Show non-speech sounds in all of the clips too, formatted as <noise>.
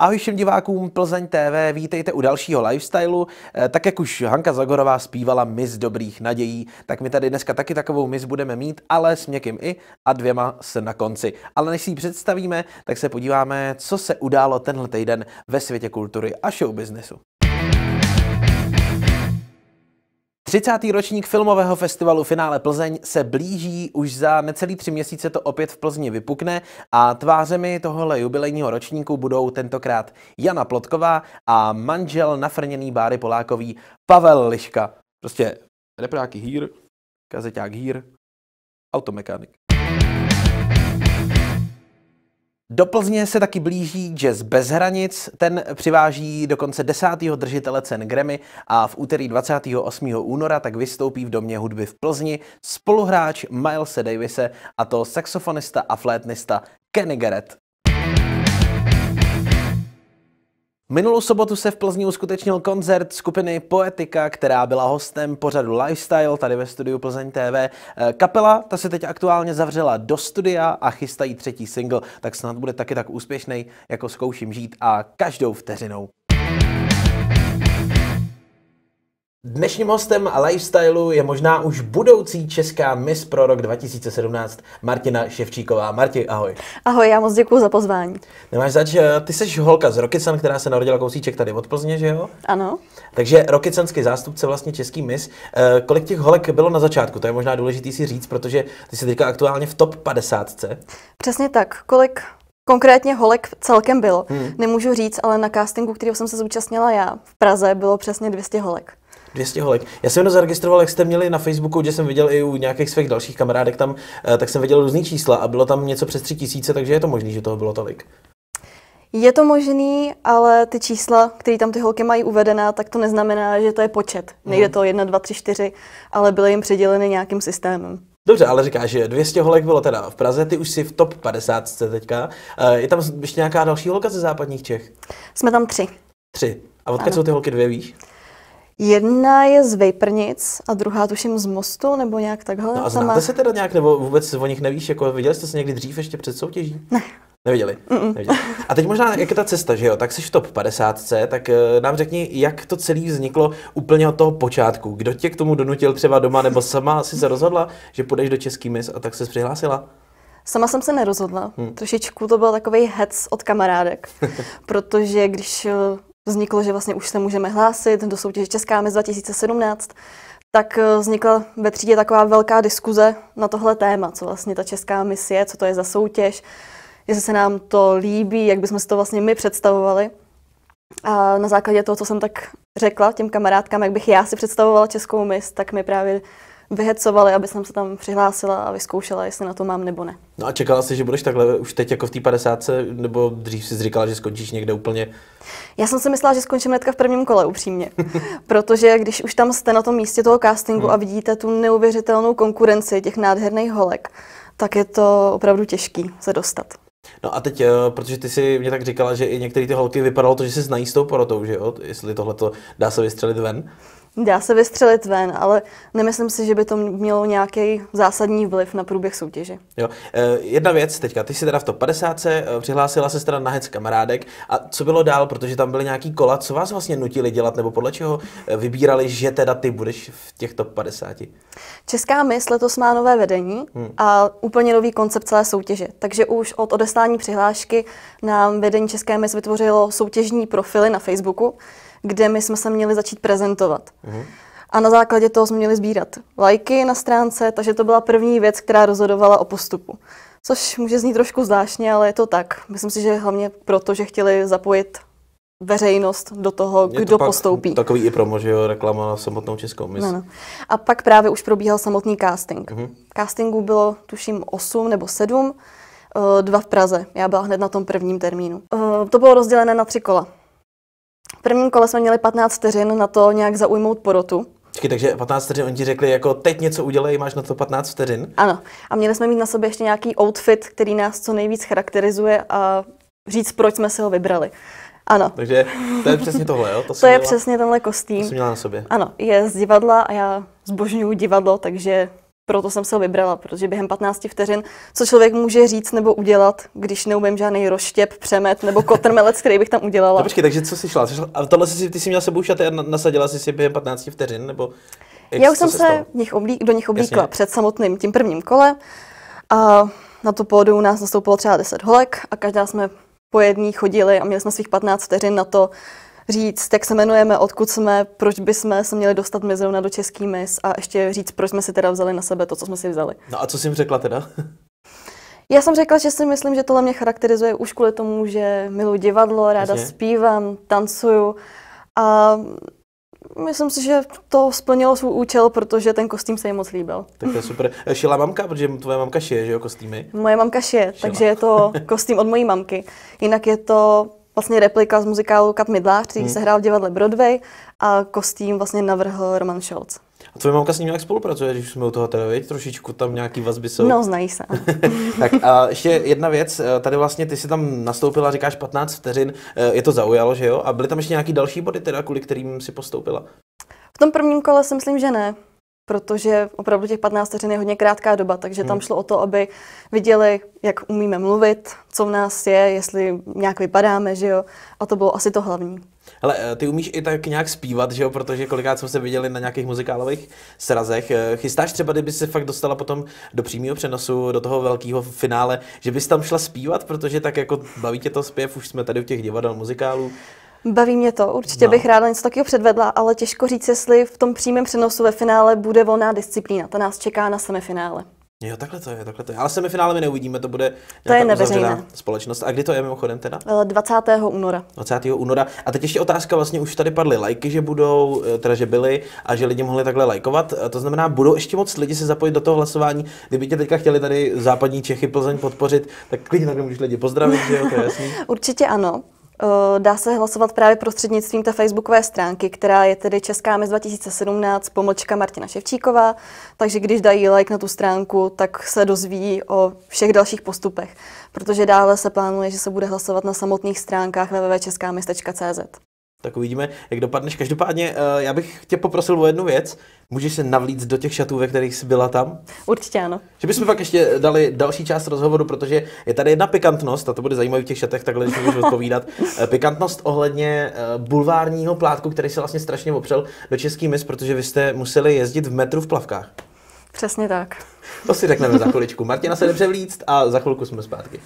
Ahoj všem divákům Plzeň TV, vítejte u dalšího lifestylu. Eh, tak jak už Hanka Zagorová zpívala mis dobrých nadějí, tak my tady dneska taky takovou mis budeme mít, ale s někým i a dvěma se na konci. Ale než si ji představíme, tak se podíváme, co se událo tenhle týden ve světě kultury a show businessu. 30. ročník filmového festivalu Finále Plzeň se blíží, už za necelý tři měsíce to opět v Plzni vypukne a tvářemi tohohle jubilejního ročníku budou tentokrát Jana Plotková a manžel nafrněný Báry Polákový Pavel Liška. Prostě repráky hír, kazeťák hýr, automechanik. Do Plzně se taky blíží jazz bez hranic, ten přiváží dokonce desátého držitele cen Grammy a v úterý 28. února tak vystoupí v Domě hudby v Plzni spoluhráč Milese Davise a to saxofonista a flétnista Kenny Garrett. Minulou sobotu se v Plzni uskutečnil koncert skupiny Poetika, která byla hostem pořadu Lifestyle tady ve studiu Plzeň TV. Eh, kapela, ta se teď aktuálně zavřela do studia a chystají třetí single, tak snad bude taky tak úspěšný, jako zkouším žít a každou vteřinou Dnešním hostem lifestylu je možná už budoucí česká Miss pro rok 2017 Martina Ševčíková. Marti, ahoj. Ahoj, já moc děkuji za pozvání. Nemáš zač, eh, ty jsi holka z Rokycan, která se narodila kousíček tady od Plzně, že jo? Ano. Takže Rokycanský zástupce vlastně český Miss. E, kolik těch holek bylo na začátku? To je možná důležité si říct, protože ty jsi teďka aktuálně v top 50. Přesně tak. Kolik Konkrétně holek celkem bylo. Hmm. Nemůžu říct, ale na castingu, kterého jsem se zúčastnila já v Praze, bylo přesně 200 holek. 200 holek. Já jsem jenom zaregistroval, jak jste měli na Facebooku, kde jsem viděl i u nějakých svých dalších kamarádek tam, eh, tak jsem viděl různý čísla a bylo tam něco přes 3000, takže je to možné, že toho bylo tolik. Je to možný, ale ty čísla, které tam ty holky mají uvedená, tak to neznamená, že to je počet. Nejde mhm. to 1, 2, 3, 4, ale byly jim přiděleny nějakým systémem. Dobře, ale říkáš, že 200 holek bylo teda v Praze, ty už jsi v top 50 teďka. Eh, je tam ještě nějaká další holka ze západních Čech? Jsme tam tři. Tři. A odkud jsou ty holky dvě, víš? Jedna je z Vejprnic a druhá tuším z Mostu, nebo nějak takhle. No a znáte sama. se teda nějak, nebo vůbec o nich nevíš, jako viděli jste se někdy dřív ještě před soutěží? Ne. Neviděli? Mm-mm. Neviděli. A teď možná, jak je ta cesta, že jo? Tak jsi v top 50, tak eh, nám řekni, jak to celé vzniklo úplně od toho počátku. Kdo tě k tomu donutil třeba doma, nebo sama si se rozhodla, že půjdeš do Český mis a tak se přihlásila? Sama jsem se nerozhodla. Hmm. Trošičku to byl takový hec od kamarádek, <laughs> protože když eh, vzniklo, že vlastně už se můžeme hlásit do soutěže Česká mez 2017, tak e, vznikla ve třídě taková velká diskuze na tohle téma, co vlastně ta česká je co to je za soutěž, jestli se nám to líbí, jak bychom si to vlastně my představovali. A na základě toho, co jsem tak řekla těm kamarádkám, jak bych já si představovala českou mis, tak mi právě vyhecovali, aby jsem se tam přihlásila a vyzkoušela, jestli na to mám nebo ne. No a čekala jsi, že budeš takhle už teď jako v té 50, nebo dřív jsi říkala, že skončíš někde úplně? Já jsem si myslela, že skončím hnedka v prvním kole, upřímně. <laughs> Protože když už tam jste na tom místě toho castingu hmm. a vidíte tu neuvěřitelnou konkurenci těch nádherných holek, tak je to opravdu těžký se dostat. No a teď, eh, protože ty si mě tak říkala, že i některé ty holky vypadalo to, že se znají s tou porotou, že jo? Jestli tohle dá se vystřelit ven dá se vystřelit ven, ale nemyslím si, že by to mělo nějaký zásadní vliv na průběh soutěže. Jo. Eh, jedna věc teďka, ty jsi teda v top 50 eh, přihlásila se teda na hec kamarádek a co bylo dál, protože tam byly nějaký kola, co vás vlastně nutili dělat nebo podle čeho eh, vybírali, že teda ty budeš v těch top 50? Česká mys letos má nové vedení hmm. a úplně nový koncept celé soutěže, takže už od odeslání přihlášky nám vedení České mysl vytvořilo soutěžní profily na Facebooku, kde my jsme se měli začít prezentovat. Mm-hmm. A na základě toho jsme měli sbírat lajky na stránce, takže to byla první věc, která rozhodovala o postupu. Což může znít trošku zvláštně, ale je to tak. Myslím si, že hlavně proto, že chtěli zapojit veřejnost do toho, je kdo to postoupí. Takový i promo, že jo, reklama na samotnou českou mis. No, no. A pak právě už probíhal samotný casting. Mm-hmm. Castingu bylo tuším 8 nebo 7, eh, dva v Praze. Já byla hned na tom prvním termínu. Eh, to bylo rozdělené na tři kola. V prvním kole jsme měli 15 vteřin na to nějak zaujmout porotu. Čekaj, takže 15 vteřin, oni ti řekli, jako teď něco udělej, máš na to 15 vteřin? Ano. A měli jsme mít na sobě ještě nějaký outfit, který nás co nejvíc charakterizuje a říct, proč jsme si ho vybrali. Ano. Takže to je přesně tohle, jo? To, <laughs> to je měla, přesně tenhle kostým. To jsi měla na sobě. Ano, je z divadla a já zbožňuju divadlo, takže proto jsem se ho vybrala, protože během 15 vteřin, co člověk může říct nebo udělat, když neumím žádný roštěp, přemet nebo kotrmelec, který bych tam udělala. No, počkej, takže co jsi šla? A tohle jsi, ty jsi měla sebou šaty a nasadila jsi si během 15 vteřin? Nebo jak Já už jsem se, se nich oblík, do nich oblíkla Jasně. před samotným tím prvním kole. A na to pódu nás nastoupilo třeba 10 holek a každá jsme po jedný chodili a měli jsme svých 15 vteřin na to říct, jak se jmenujeme, odkud jsme, proč bychom se měli dostat my zrovna do český mis a ještě říct, proč jsme si teda vzali na sebe to, co jsme si vzali. No a co jsi jim řekla teda? <laughs> Já jsem řekla, že si myslím, že tohle mě charakterizuje už kvůli tomu, že miluji divadlo, ráda Jasně. zpívám, tancuju a Myslím si, že to splnilo svůj účel, protože ten kostým se jim moc líbil. Tak to je super. Eh, Šila mamka, protože tvoje mamka šije, že jo, kostýmy? Moje mamka šije, Šila. takže je to kostým od mojí mamky. Jinak je to vlastně replika z muzikálu Kat Midlář, který hmm. se hrál v divadle Broadway a kostým vlastně navrhl Roman Scholz. A tvoje mamka s ním nějak spolupracuje, když jsme u toho teda, viď? trošičku tam nějaký vazby jsou. No, znají se. <laughs> tak a ještě jedna věc, eh, tady vlastně ty si tam nastoupila, říkáš 15 vteřin, eh, je to zaujalo, že jo? A byly tam ještě nějaký další body teda, kvůli kterým si postoupila? V tom prvním kole si myslím, že ne protože opravdu těch 15 vteřin je hodně krátká doba, takže tam hmm. šlo o to, aby viděli, jak umíme mluvit, co v nás je, jestli nějak vypadáme, že jo, a to bylo asi to hlavní. Ale eh, ty umíš i tak nějak zpívat, že jo, protože kolikrát jsme se viděli na nějakých muzikálových srazech. Eh, chystáš třeba, kdyby se fakt dostala potom do přímého přenosu, do toho velkého finále, že bys tam šla zpívat, protože tak jako baví tě to zpěv, už jsme tady u těch divadel muzikálů. Baví mě to, určitě no. bych ráda něco takového předvedla, ale těžko říct, jestli v tom přímém přenosu ve finále bude volná disciplína. Ta nás čeká na semifinále. Jo, takhle to je, takhle to je. Ale semifinále my neuvidíme, to bude to je neveřejná společnost. A kdy to je mimochodem teda? 20. Eh, února. 20. února. A teď ještě otázka, vlastně už tady padly lajky, že budou, eh, teda že byly a že lidi mohli takhle lajkovat. Eh, to znamená, budou ještě moc lidi se zapojit do toho hlasování. Kdyby tě teďka chtěli tady západní Čechy Plzeň podpořit, tak klidně tak můžeš lidi pozdravit, že jo, to je jasný. <laughs> Určitě ano. Eh, dá se hlasovat právě prostřednictvím té facebookové stránky, která je tedy Česká mez 2017 pomlčka Martina Ševčíková, takže když dají like na tu stránku, tak se dozví o všech dalších postupech, protože dále se plánuje, že se bude hlasovat na samotných stránkách www.českámez.cz. Tak uvidíme, jak dopadneš. Každopádně eh, já bych tě poprosil o jednu věc. Můžeš se navlíct do těch šatů, ve kterých jsi byla tam? Určitě ano. Že bychom pak ještě dali další část rozhovoru, protože je tady jedna pikantnost, a to bude zajímavé v těch šatech, takhle když můžeš odpovídat. Eh, pikantnost ohledně eh, bulvárního plátku, který se vlastně strašně opřel do český mis, protože vy jste museli jezdit v metru v plavkách. Přesně tak. To si řekneme za chviličku. Martina se dobře převlíct a za chvilku jsme zpátky.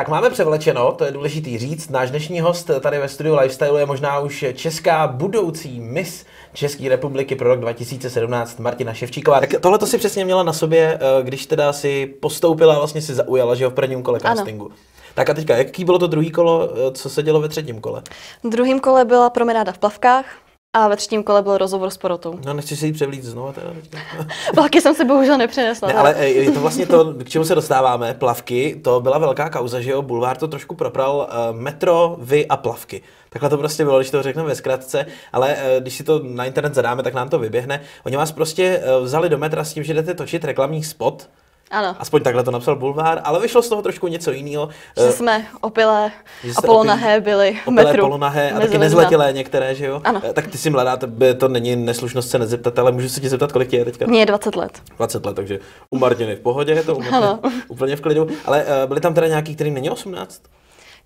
Tak máme převlečeno, to je důležitý říct. Náš dnešní host tady ve studiu Lifestyle je možná už česká budoucí Miss České republiky pro rok 2017 Martina Ševčíková. Tak tohle to si přesně měla na sobě, eh, když teda si postoupila, vlastně si zaujala, že jo, v prvním kole castingu. Ano. Tak a teďka, jaký bylo to druhý kolo, eh, co se dělo ve třetím kole? V druhém kole byla promenáda v plavkách, a ve třetím kole byl rozhovor s porotou. No, nechci <laughs> si ji převlít znovu. teda. Plavky jsem se bohužel nepřinesla. Ne, ale eh, je to vlastně to, k čemu se dostáváme, plavky, to byla velká kauza, že jo, Bulvár to trošku propral, uh, metro, vy a plavky. Takhle to prostě bylo, když to řekneme ve zkratce, ale uh, když si to na internet zadáme, tak nám to vyběhne. Oni vás prostě uh, vzali do metra s tím, že jdete točit reklamní spot, ano. Aspoň takhle to napsal Bulvár, ale vyšlo z toho trošku něco jiného. Že eh, jsme opilé že a polonahé byli v metru. polonahé a taky nezletilé některé, že jo? Ano. Eh, tak ty si mladá, to není neslušnost se nezeptat, ale můžu se ti zeptat, kolik je teďka? Mně je 20 let. 20 let, takže u Martiny v pohodě, je to u <laughs> Martiny, úplně v klidu. Ale eh, byly tam teda nějaký, který není 18?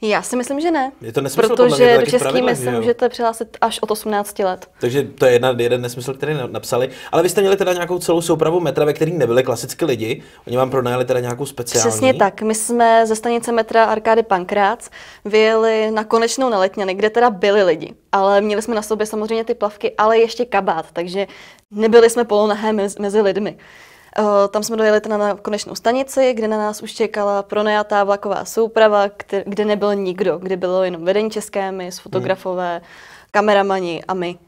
Já si myslím, že ne. Je to nesmysl, protože mě, to do český mysl můžete přihlásit až od 18 let. Takže to je jedna, jeden nesmysl, který napsali. Ale vy jste měli teda nějakou celou soupravu metra, ve který nebyly klasicky lidi. Oni vám pronajali teda nějakou speciální. Přesně tak. My jsme ze stanice metra Arkády Pankrác vyjeli na konečnou na Letňany, kde teda byli lidi. Ale měli jsme na sobě samozřejmě ty plavky, ale ještě kabát, takže nebyli jsme polonahé mezi lidmi. Eh, tam jsme dojeli teda na konečnou stanici, kde na nás už čekala pronajatá vlaková souprava, kde nebyl nikdo, kde bylo jenom vedení české, my, hmm. fotografové, hmm kameramani a my.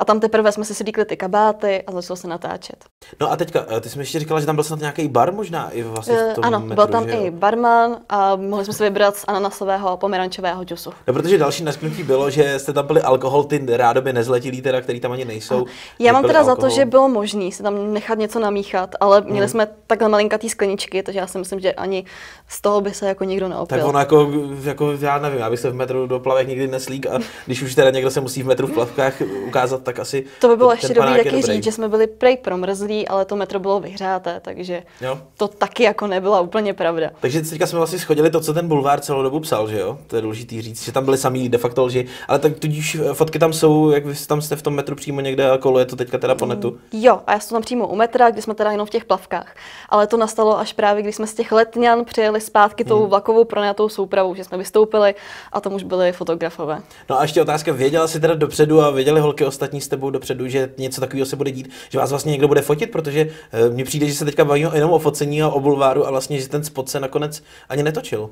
A tam teprve jsme si sedíkli ty kabáty a začalo se natáčet. No a teďka, eh, ty jsi mi ještě říkala, že tam byl snad nějaký bar možná i vlastně v eh, tom Ano, metru, byl tam i barman a mohli jsme si vybrat z ananasového pomerančového džusu. No protože další nesknutí bylo, že jste tam byli alkohol, ty rádoby nezletilí teda, který tam ani nejsou. Ano. Já mám teda alkohol. za to, že bylo možné si tam nechat něco namíchat, ale mhm. měli hmm. jsme takhle malinkatý skleničky, takže já si myslím, že ani z toho by se jako nikdo neopil. Tak ono jako, jako já nevím, já bych se v metru do plavek nikdy neslík a když už teda někdo se musí v metru v plavkách ukázat vyhrát, tak asi To by bylo ještě dobrý taky říct, že jsme byli prej promrzlí, ale to metro bylo vyhřáté, takže jo. to taky jako nebyla úplně pravda. Takže teďka jsme vlastně schodili to, co ten bulvár celou dobu psal, že jo? To je důležité říct, že tam byly samý de facto lži, ale tak tudíž eh, fotky tam jsou, jak vy tam jste v tom metru přímo někde a jako je to teďka teda po mm, netu. Jo, a já jsem tam přímo u metra, kde jsme teda jenom v těch plavkách. Ale to nastalo až právě, když jsme z těch letňan přijeli zpátky tou mm. vlakovou pronajatou soupravou, že jsme vystoupili a tam už byli fotografové. No a ještě otázka, věděla jsi teda dopředu a věděli holky ostatní, ostatní s tebou dopředu, že něco takového se bude dít, že vás vlastně někdo bude fotit, protože eh, mně přijde, že se teďka bavíme jenom o focení a o bulváru a vlastně, že ten spot se nakonec ani netočil.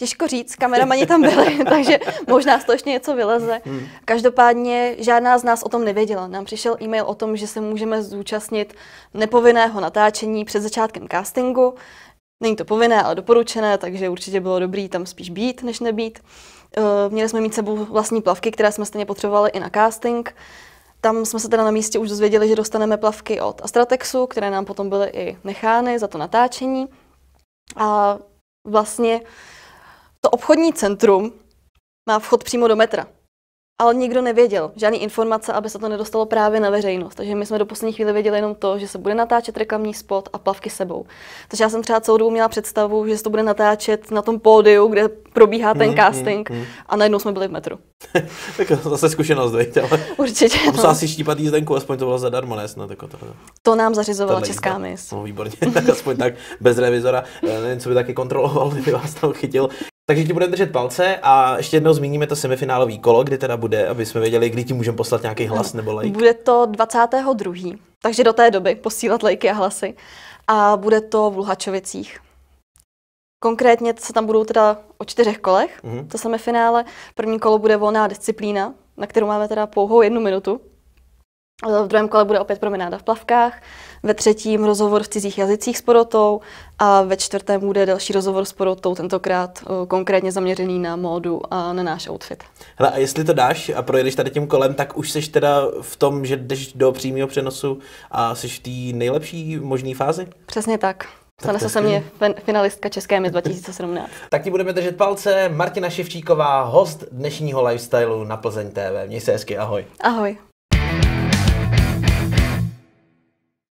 Těžko říct, kameramani tam byli, <laughs> takže možná z toho ještě něco vyleze. Hmm. Každopádně žádná z nás o tom nevěděla. Nám přišel e-mail o tom, že se můžeme zúčastnit nepovinného natáčení před začátkem castingu. Není to povinné, ale doporučené, takže určitě bylo dobré tam spíš být, než nebýt. Eh, měli jsme mít sebou vlastní plavky, které jsme stejně potřebovali i na casting. Tam jsme se teda na místě už dozvěděli, že dostaneme plavky od Astratexu, které nám potom byly i nechány za to natáčení. A vlastně to obchodní centrum má vchod přímo do metra ale nikdo nevěděl, žádný informace, aby se to nedostalo právě na veřejnost. Takže my jsme do poslední chvíli věděli jenom to, že se bude natáčet reklamní spot a plavky sebou. Takže já jsem třeba celou dobu měla představu, že se to bude natáčet na tom pódiu, kde probíhá ten mm, mm casting mm, mm. a najednou jsme byli v metru. <laughs> tak zase zkušenost, veď, ale Určitě. A no. musela no. si štípat jízdenku, aspoň to bylo zadarmo, ne? Snad, no, jako to, to nám zařizovala Česká mis. No, výborně, <laughs> tak aspoň tak bez revizora, eh, nevím, co by taky kontroloval, <laughs> kdyby vás tam chytil. Takže ti budeme držet palce a ještě jednou zmíníme to semifinálový kolo, kdy teda bude, aby jsme věděli, kdy ti můžeme poslat nějaký hlas nebo like. Bude to 22. Takže do té doby posílat lajky a hlasy. A bude to v Luhačovicích. Konkrétně se tam budou teda o čtyřech kolech, mm-hmm. to semifinále. První kolo bude volná disciplína, na kterou máme teda pouhou jednu minutu, v druhém kole bude opět promenáda v plavkách, ve třetím rozhovor v cizích jazycích s porotou a ve čtvrtém bude další rozhovor s porotou, tentokrát eh, konkrétně zaměřený na módu a na náš outfit. Hele, a jestli to dáš a projedeš tady tím kolem, tak už seš teda v tom, že jdeš do přímého přenosu a jsi v té nejlepší možné fázi? Přesně tak. Stane se mě finalistka České mis 2017. tak ti budeme držet palce. Martina Ševčíková, host dnešního lifestylu na Plzeň TV. Měj se hezky, ahoj. Ahoj.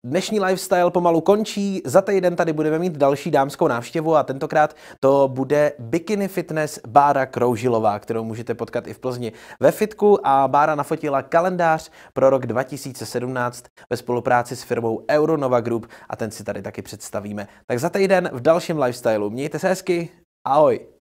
Dnešní lifestyle pomalu končí, za týden tady budeme mít další dámskou návštěvu a tentokrát to bude Bikini Fitness Bára Kroužilová, kterou můžete potkat i v Plzni ve Fitku a Bára nafotila kalendář pro rok 2017 ve spolupráci s firmou Euronova Group a ten si tady taky představíme. Tak za týden v dalším lifestylu. Mějte se hezky, ahoj!